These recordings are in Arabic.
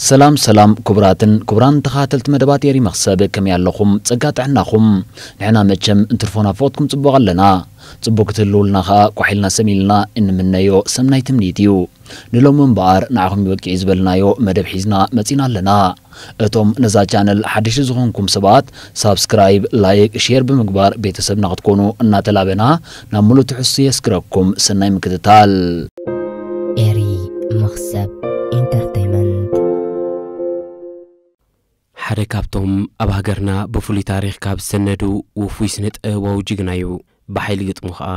سلام سلام كبراتن كبران تخاتلت مدبات يري مخسب كمي اللخم تسقات عناخم نحنا مجم انترفونا فوتكم تبوغ لنا تبوك تلولنا خا كوحيلنا سميلنا إن منيو سمناي تمنيتيو نلو من بار نعهم يوكي يو مدب حيزنا متينا لنا اتوم نزا جانل حدش زغنكم سبات سابسكرايب لايك شير بمقبار بيتسب نغتكونو تلابنا نعملو تحسي يسكركم سناي مكتتال إري مخسب ሓደ ካብቶም ኣብ ሃገርና ብፍሉይ ታሪክ ካብ ዝሰነዱ ውፉይ ስነ ጥበባዊ ጅግና እዩ ብሓይሊ ግጥሙ ከዓ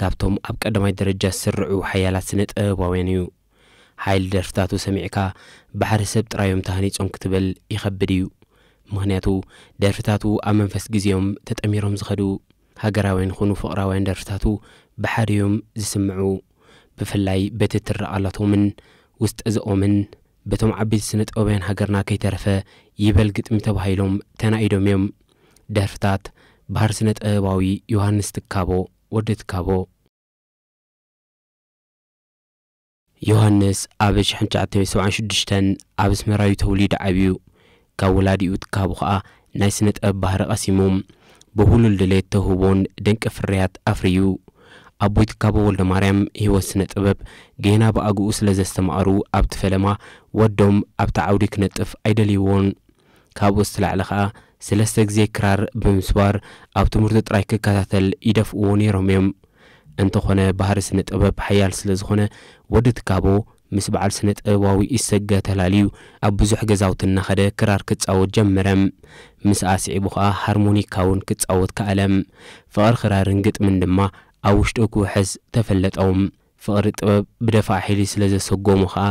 ካብቶም ኣብ ቀዳማይ ደረጃ ዝስርዑ ሓያላት ስነ ጥበባውያን እዩ ሓይሊ ደርፍታቱ ሰሚዕካ ባሕሪ ሰብ ጥራዮም ተሃኒፆም ክትብል ይኸብድ እዩ ምክንያቱ ደርፍታቱ ኣብ መንፈስ ግዜኦም ተጠሚሮም ዝኸዱ ሃገራውያን ይኹኑ ፍቕራውያን ደርፍታቱ ብሓደዮም ዝስምዑ ብፍላይ በቲ ትረኣላቶምን ውስጢ ዝኦምን በቶም ዓበይቲ ስነ ጥበብያን ሃገርና ከይተረፈ ይበል ግጥሚ ተባሂሎም ተናኢዶም እዮም ደርፍታት ባህር ስነ ጥበባዊ ዮሃንስ ትካቦ ወዲ ትካቦ ዮሃንስ ኣብ 1976 ኣብ ስመራዊ ተውሊድ ዓብዩ ካብ ወላዲኡ ትካቡ ከዓ ናይ ስነ ጥበብ ባህሪ ቐሲሙ ብህሉል ድሌት ተህቦን ደንቂ ፍርያት ኣፍርዩ አቦ ይትካቦ ወልደ ማርያም ህይወት ስነ ጥበብ ጌና ብኣግኡ ስለ ዘስተማዕሩ ኣብቲ ፈለማ ወዶም ኣብቲ ዓውዲ ክነጥፍ ኣይደልይዎን ካብኡ ዝተላዕለ ኸኣ ሰለስተ ግዜ ክራር ብምስባር ኣብ ትምህርቲ ጥራይ ክከታተል ይደፍእዎ ነይሮም እዮም እንተኾነ ባህሪ ስነ ጥበብ ሓያል ስለ ዝኾነ ወዲ ትካቦ ምስ በዓል ስነ ጥበባዊ ይሰገ ተላልዩ ኣብ ብዙሕ ገዛውቲ እናኸደ ክራር ክጻወት ጀመረም ምስ ኣስዒቡ ሃርሞኒካ እውን ክጻወት ከኣለም ፍቕሪ ክራርን ግጥምን ድማ ኣብ ውሽጡ ክውሕዝ ተፈለጠውም ፍቕሪ ጥበብ ብደፋ ሒሊ ስለ ዘሰጎሙ ኸዓ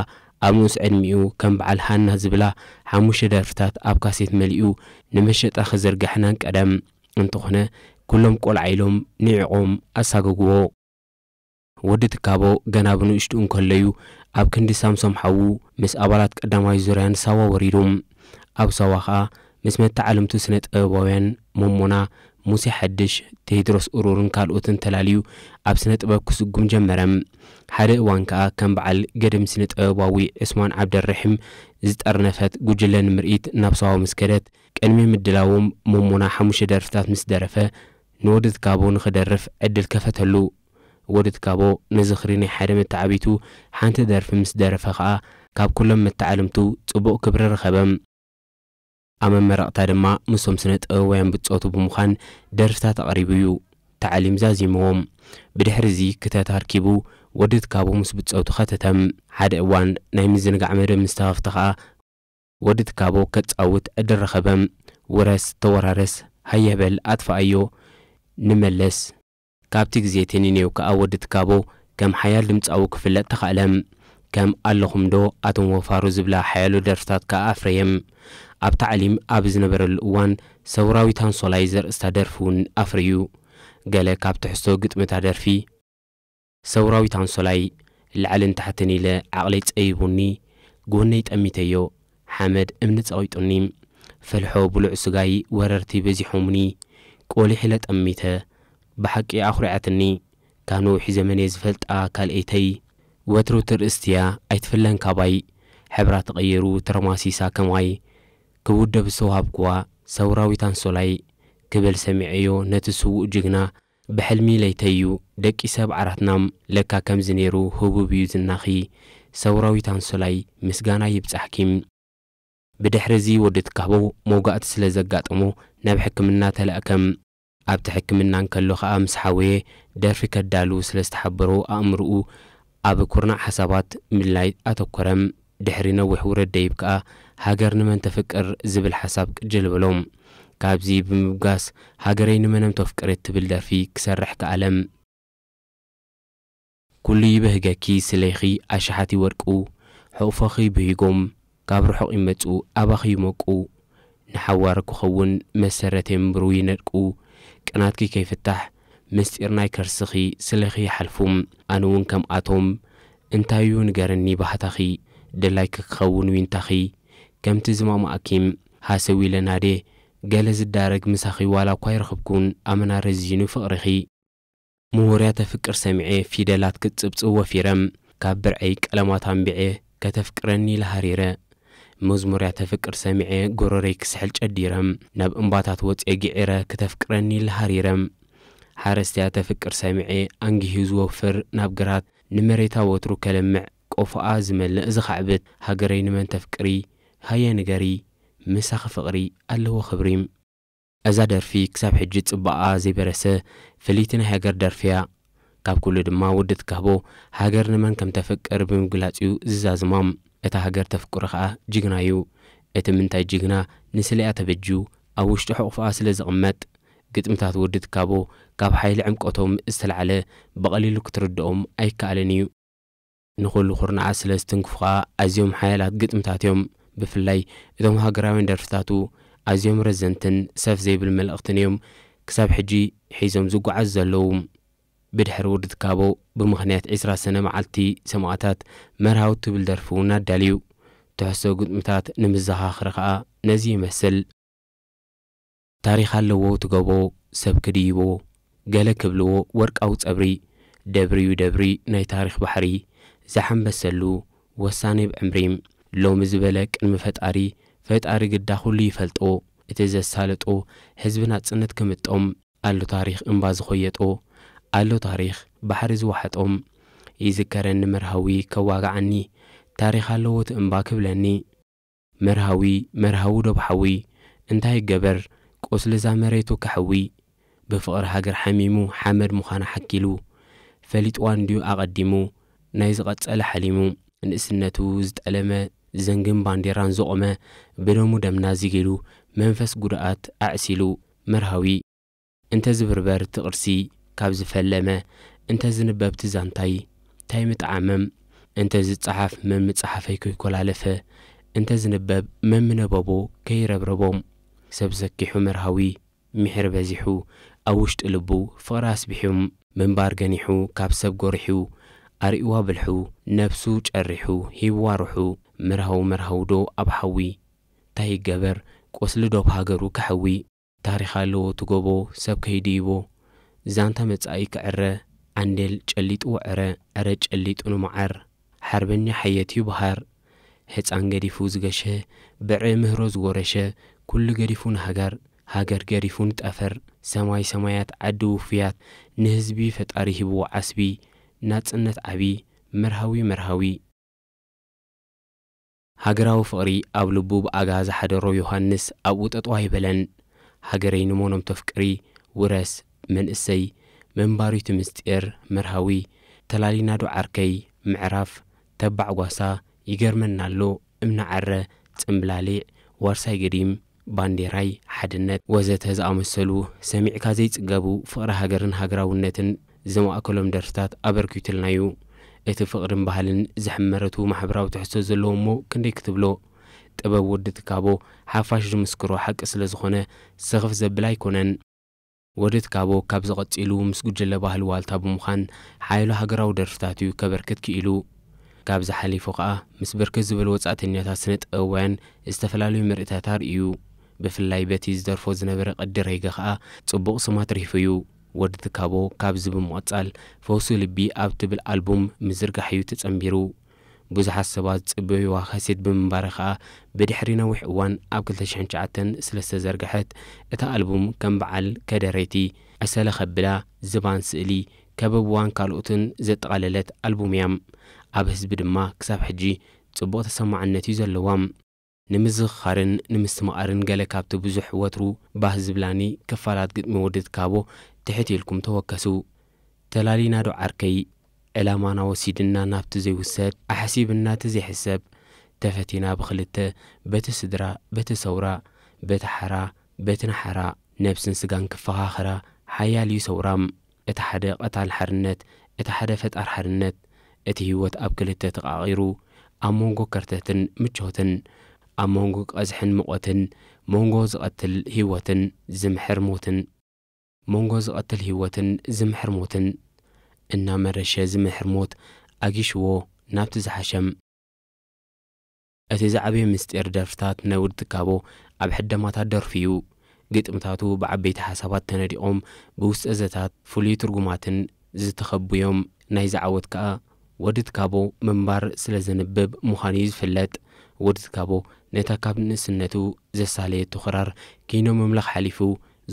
ኣብ ምስ ዕድሚኡ ከም በዓል ሃና ዝብላ ሓሙሽተ ደርፍታት ኣብ ካሴት መሊኡ ንመሸጣ ክዝርግሕናን ቀደም እንትኾነ ኩሎም ቆልዓ ኢሎም ንዕቖም ኣሳገግዎ ወዲ ትካቦ ገና ብንእሽጡ እንከለዩ ኣብ ክንዲ ሳምሶም ሓዉ ምስ ኣባላት ቀዳማዊ ዙርያን ሳዋ ወሪዱ ኣብ ሳዋ ኸዓ ምስ መተዓለምቱ ስነ ጥበባውያን መሞና ሙሴ ሓድሽ ቴድሮስ እሩርን ካልኦትን ተላልዩ ኣብ ስነ ጥበብ ክስጉም ጀመረ ሓደ እዋን ከዓ ከም በዓል ገድም ስነ ጥበባዊ ዑስማን ዓብደርሕም ዝጠርነፈት ጉጅለ ንምርኢት ናብ ሰዋ ምስ ከደት ቅድሚ ምድላዎም ሞሞና ሓሙሽተ ደርፍታት ምስ ደረፈ ንወድት ካቦ ንኽደርፍ ዕድል ከፈተሉ ወድት ካቦ ንዝኽሪ ናይ ሓደ መተዓቢቱ ሓንቲ ደርፊ ምስ ደረፈ ከዓ ካብ ኩሎም መተዓልምቱ ጽቡቕ ክብሪ ረኸበም ኣብ መመረቕታ ድማ ምስቶም ስነ ጥበባውያን ብፀቱ ብምዃን ደርፍታት ኣቕሪቡ እዩ ተዓሊም ዛዚምዎም ብድሕሪ እዚ ክተታርኪቡ ወደት ካብኡ ምስ ብፀቱ ኸተተም ሓደ እዋን ናይ ምዝንጋዕ መደብ ምስተኻፍቲ ኸኣ ወደት ካብኡ ከጻውት እደረኸበም ውረስ ተወራረስ ሃየበል ኣጥፋኣዮ ንመለስ ካብቲ ግዜ ተኒነዩ ከኣ ወደት ካብኡ ከም ሓያል ድምፃዊ ክፍለጥ ተኻእለም كم ألهم دو أتون وفارو زبلا حيالو درفتات كأفريم أب تعليم أب زنبر الوان سوراوي تان سولايزر استدرفون أفريو غالي كاب تحسو قد متدرفي سوراوي تان سولاي العلن تحتني لعقليت أيبوني قونيت أميتيو حمد امنت أويتونيم فالحو بلع سقاي وررتي بزي بزيحومني كولي حلت أميته بحق أخرعتني كانو حزمني زفلت آكال إيتي ወትሩ ትርእስትያ ኣይትፍለንካ ካባይ ሕብራ ተቐይሩ ተረማሲሳ ከማይ ክውደብ ዝተዋሃብክዋ ሰውራዊት ኣንሶላይ ክብል ሰሚዐዮ ነቲ ስውእ ጅግና ብሕልሚ ለይተዩ ደቂ ሰብ ዓራትናም ለካ ከምዚ ነይሩ ህቡብ እዩ ዝናኺ ሰውራዊት ኣንሶላይ ምስጋና ይብጻሕኪም ብድሕሪ እዚ ወዲ ትካህቦ መውጋእቲ ስለ ዘጋጥሞ ናብ ሕክምና ተላእከም ኣብቲ ሕክምና እንከሎ ኸዓ ምስ ሓወየ ደርፊ ከዳሉ ስለ ዝተሓበሮ ኣእምርኡ ኣብ ኩርናዕ ሓሳባት ምላይ ኣተኮረም ድሕሪ ነዊሕ ውረድ ደይብ ከኣ ሃገር ንመን ተፍቅር ዝብል ሓሳብ ቅጅል ብሎም ካብዚ ብምብጋስ ሃገረይ ንመነም ተፍቅር ትብል ደርፊ ክሰርሕ ክኣለም ኩሉ ይበህገኪ ስለይኺ ኣሸሓት ይወድቁ ሕቑፎኺ ብሂጎም ካብ ርሑቕ ይመፁ ኣባኺ ይመቁ ንሓዋር ክኸውን መሰረተ ምብሩ ይነድቁ ቅናትኪ ከይፍታሕ ምስጢር ናይ ከርስኺ ስለኺ ይሓልፉ ኣነ እውን ከምኣቶም እንታይ እዩ ንገረኒ ባህታኺ ደላይ ክክኸውን ውንታኺ ከምቲ ዝማማእኪም ሃሰዊ ደ ገለ ዝዳረግ ምሳኺ ዋላ እኳ ይረኽብኩን ኣመና ረዚኑ ፍቕሪኺ ምሁርያ ተፍቅር ሰሚዐ ፊደላት ክጽብጽብ ወፊረም ካብ ብርዐይ ቀለማት ኣንቢዐ ከተፍቅረኒ ለሃሪረ መዝሙርያ ተፍቅር ሰሚዐ ጐረረይ ክስሕል ጨዲረም ናብ እምባታት ወፅአ ጊዕረ ክተፍቅረኒ ለሃሪረም ሓረስትያ ተፍቅር ሰሚዐ ኣንጊሂ ዝወፍር ናብ ግራት ንመሬታ ወትሩ ከለምዕ ቆፍኣ ዝመልእ ዝኻዕብት ሃገረይ ንመን ተፍቅሪ ሃየ ንገሪ ምሳኺ ፍቕሪ ኣለዎ ክብሪ እዛ ደርፊ ክሳብ ሕጂ ጽባኣ ዘይበረሰ ፍልይቲ ናይ ሃገር ደርፊያ ካብ ኩሉ ድማ ውዲ ትካህቦ ሃገር ንመን ከም ተፈቅር ብምግላጽ እዩ ዝዛዝሞም እታ ሃገር ተፍቅሪ ኸዓ ጅግና እዩ እቲ ምንታይ ጅግና ንስልያ ተበጁ ኣብ ውሽጢ ሕቑፋኣ ስለ ዝቕመጥ ግጥምታት ወዲ ትካቦ ካብ ሓይሊ ዕምቆቶም ዝተለዓለ ብቐሊሉ ክትርድኦም ኣይከኣለን እዩ ንኹሉ ኩርናዓት ስለ ዝትንክፉ ኣዝዮም ሓያላት ግጥምታት እዮም ብፍላይ እቶም ሃገራውያን ደርፍታቱ ኣዝዮም ረዘንትን ሰፍ ዘይብል መልእኽትን እዮም ክሳብ ሕጂ ሒዞም ዝጓዓዙ ዘለዉ ብድሕሪ ወዲ ትካቦ ብምኽንያት 20 ሰነ መዓልቲ ሰማዕታት መርሃዊ ትብል ደርፊ እውን ኣዳልዩ ትሕሶ ግጥምታት ንምዘኻኽሪ ኸዓ ነዚ ይመስል تاريخ اللوو تقابو سب كديبو غالا كبلو ورك أو تأبري دبري دبري ناي تاريخ بحري زحم بسلو وساني بعمريم لو مزبالك المفات عري فات عري قد داخلي فلتو اتزا سالتو حزبنا تصنت كمتقوم قالو تاريخ انباز خويتو قالو تاريخ بحر زوحتقوم يذكرني مرهوي عني تاريخ اللوو تنبا كبلني مرهوي مرهو دبحوي انتهي قبر ቁስሊ ዛ መሬቱ ካሕዊ ብፍቕሪ ሃገር ሓሚሙ ሓመድ ምዃና ሓኪሉ ፈሊጥዋ እንድዩ ኣቐዲሙ ናይ ዝቐጸለ ሓሊሙ ንእስነቱ ዝጠለመ ዘንግን ባንዴራን ዘቖመ ብደሙ ደምና ዚጊሉ መንፈስ ጉድኣት ኣዕሲሉ መርሃዊ እንተ ዝብርበርቲ ቕርሲ ካብ ዝፈለመ እንተ ዝንበብቲ ዛንታይ እንታይ ምጥዓመም እንተ ዝጸሓፍ መምጽሓፈይ ከይኰላለፈ እንተ ዝንበብ መምነበቦ ከይረብረቦም ሰብ ዘኪሑ መርሃዊ ምሕር በዚሑ ኣብ ውሽጢ ልቡ ፍቕሪ ኣስቢሑ ምንባር ገኒሑ ካብ ሰብ ጐሪሑ ኣርእዋ ብልሑ ነፍሱ ጨሪሑ ሂብዋ ርሑ ምርሃዊ መርሃው ዶ ኣብ ሓዊ እንታይ ይገበር ቈስሊ ዶብ ሃገሩ ካሕዊ ታሪኻ ኣለዎ ትጐቦ ሰብ ከይዲይቦ ዛንታ መጻኢ ክዕረ ዓንዴል ጨሊጥዎ ዕረ ዕረ ጨሊጡ ንመዓር ሓርበኛ ዩ በሃር ህፃን ገዲፉ ዝገሸ ብዕ ምህሮ ዝጐረሸ ኩሉ ገዲፉን ሃገር ሃገር ገዲፉን ጠፈር ሰማይ ሰማያት ዓዲ ውፍያት ንህዝቢ ፈጣሪ ሂብዎ ዓስቢ ናጽነት ዓብዪ መርሃዊ መርሃዊ ሃገራዊ ፍቕሪ ኣብ ልቡ ብኣጋ ዝሓደሮ ዮሃንስ ኣብኡ ጠጥዋ ይበለን ሃገረይ ንሞኖም ተፍቅሪ ውረስ መንእሰይ መንባሪቱ ምስጢር መርሃዊ ተላሊናዶ ዓርከይ ምዕራፍ ተባዕ ጓሳ ይገርመናሎ እምናዓረ ጽምብላሊዕ ዋርሳይ ገዲም ባንዴራይ ሓድነት ወዘተ ዝኣመሰሉ ሰሚዕካ ዘይጽገቡ ፍቕሪ ሃገርን ሃገራውነትን ዘማእከሎም ደርፍታት ኣበርኪትልናዩ እቲ ፍቕርን ባህልን ዘሕመረቱ ማሕበራዊ ትሕሶ ዘለዎ እሞ ክንደይ ክትብሎ ጥበብ ወዲ ትካቦ ሓፋሽ ዝምስክሮ ሓቂ ስለ ዝኾነ ስኽፍ ዘብል ኣይኮነን ወዲ ትካቦ ካብ ዝቐጺሉ ምስ ጉጅለ ባህሊ ዋልታ ብምዃን ሓይሉ ሃገራዊ ደርፍታት እዩ ከበርክት ክኢሉ ካብ ዝሓሊፉ ኸኣ ምስ ብርክት ዝበሉ ወጻእተኛታት ስነ ጥበባውያን ዝተፈላለዩ ምርኢታት እዩ ብፍላይ በቲ ዝደርፎ ዝነበረ ቀዲ ረይገ ከዓ ጽቡቕ ስማ ትሪፉ እዩ ወዲ ትካቦ ካብዚ ብምቕጻል ፈውሱ ልቢ ኣብ ትብል ኣልቡም ምዝርጋሕ እዩ ተጸንቢሩ ብዙሓት ሰባት ጽበይዋ ኸሴት ብምንባረ ኸኣ ብድሕሪ ነዊሕ እዋን ኣብ 209 ስለ ዝተዘርግሐት እታ ኣልቡም ከም በዓል ከደረይቲ ዕሰለ ኸብላ ዝባን ስእሊ ከበብዋን ካልኦትን ዘጠቓለለት ኣልቡም እያም ኣብ ህዝቢ ድማ ክሳብ ሕጂ ጽቡቕ ተሰማዕነት እዩ ዘለዋም ንምዝኽኻርን ንምስትምቓርን ገለ ካብቲ ብዙሕ ወትሩ ባህ ዝብላኒ ክፋላት ግጥሚ ወድት ካቦ ትሕት ኢልኩም ተወከሱ ተላሊና ዶ ዓርከይ ዕላማና ወሲድና ናብቲ ዘይውሰድ ኣሕሲብና እቲ ዘይሕሰብ ተፈቲና ብኽልተ በቲ ስድራ በቲ ሰውራ በቲ ሓራ በቲ ናሓራ ነብስን ስጋን ክፈኻኽራ ሓያል እዩ ሰውራም እቲ ሓደ ቐታል ሓርነት እቲ ሓደ ፈጣር ሓርነት እቲ ህይወት ኣብ ክልተ ተቓቒሩ ኣብ መንጎ ከርተትን ምቾትን ኣብ መንጎ ቀዝሕን ምቖትን መንጎ ዝቐትል ህይወትን ዝምሕር ሞትን መንጎ ዝቐትል ህይወትን ዝምሕር ሞትን እናመረሸ ዝምሕር ሞት ኣጊሽዎ ናብቲ ዝሓሸም እቲ ዝዓበየ ምስጢር ደርፍታት ነውድ ትካቦ ኣብ ሕደማታት ደርፊ እዩ ግጥምታቱ ብዓበይቲ ሓሳባት ተነዲቖም ብውስጠ ዘታት ፍሉይ ትርጉማትን ዝተኸቡዮም ናይ ዝዓወት ከዓ ወዲ ትካቦ ምንባር ስለ ዘንብብ ምዃኑ እዩ ዝፍለጥ ወድዝጋቦ ነታ ካብ ንስነቱ ዘሳለየቶ ኽራር ኪኖ ምምላኽ ሓሊፉ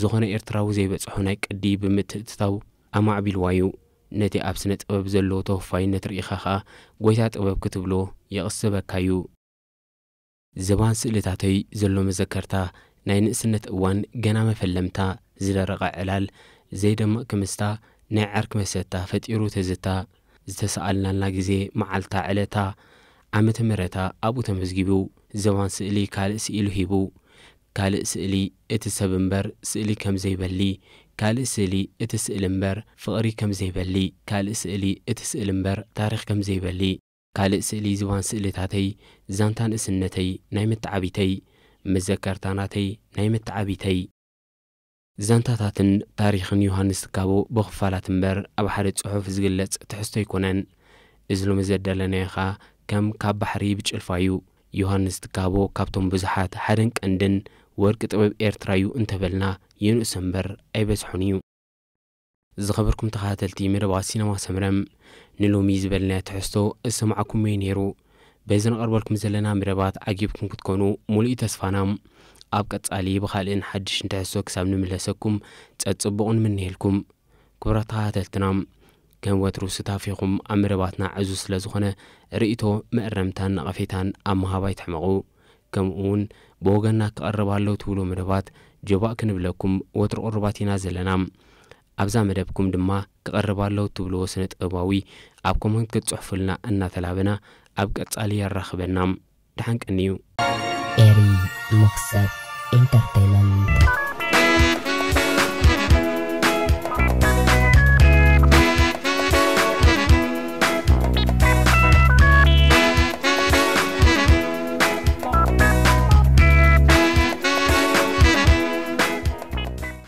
ዝኾነ ኤርትራዊ ዘይበጽሑ ናይ ቅዲ ብምትእትታው ኣማዕቢልዋዩ ነቲ ኣብ ስነ ጥበብ ዘለዎ ተወፋይነት ርኢኻ ኸኣ ጐይታ ጥበብ ክትብሎ የቕስበካ እዩ ዝባን ስእልታተይ ዘሎ መዘከርታ ናይ ንእስነት እዋን ገና መፈለምታ ዝደረቐ ዕላል ዘይደምቕ ክምስታ ናይ ዓርኪ መሰታ ፈጢሩ ተዝታ ዝተሰኣልናልና ግዜ መዓልታ ዕለታ ዓመተ ምሕረታ ኣብኡ ተመዝጊቡ ዘባን ስእሊ ካልእ ስኢሉ ሂቡ ካልእ ስእሊ እቲ ሰብ እምበር ስእሊ ከም ዘይበሊ ካልእ ስእሊ እቲ ስእሊ እምበር ፍቕሪ ከም ዘይበሊ ካልእ ስእሊ እቲ ስእሊ እምበር ታሪኽ ከም ዘይበሊ ካልእ ስእሊ ዝባን ስእልታተይ ዛንታ ንእስነተይ ናይ መተዓቢተይ መዘከርታናተይ ናይ መተዓቢተይ ዛንታታትን ታሪኽን ዮሃንስ ትካቦ ብኽፋላት እምበር ኣብ ሓደ ጽሑፍ ዝግለጽ ትሕዝቶ ኣይኮነን እዚ ሎሚ ዘዳለናዮ ኸኣ ከም ካብ ባሕሪ ብጭልፋ እዩ ዮሃንስ ትካቦ ካብቶም ብዙሓት ሓደን ቀንድን ወርቂ ጥበብ ኤርትራ እዩ እንተበልና ይንእስ እምበር ኣይበዝሖን እዩ ዝኸበርኩም ተኸታተልቲ መደባት ሲነማ ሰምረም ንሎሚ ዝበልና ትሕዝቶ እሰማዓኩም እየ ነይሩ በዚ ንቐርበልኩም ዘለና መደባት ዓጊብኩም ክትኮኑ ሙሉእ ተስፋናም ኣብ ቀጻሊ ብኻልእን ሓድሽን ትሕዝቶ ክሳብ ንምለሰኩም ጸጥ ጽቡቕን ምንሄልኩም ክብራት ተኸታተልትና ከም ወትሩ ስታፊኹም ኣብ መደባትና ዕዙ ስለ ዝኾነ ርእቶ መእረምታን ነቐፌታን ኣብ መሃባይ ትሕመቑ ከምኡ እውን ብወገና ክቐርባ ኣለዉ ትብሉ መደባት ጀባእ ክንብለኩም ወትሪ ቁርባት ኢና ዘለና ኣብዛ መደብኩም ድማ ክቐርባ ኣለዉ ትብልዎ ስነ ጥበባዊ ኣብ ኮመንት ክትጽሑፉልና እናተላበና ኣብ ቀጻሊ የራኽበና ድሓንቀኒ እዩ ኤሪ ሙኽሰር ኢንተርተይመንት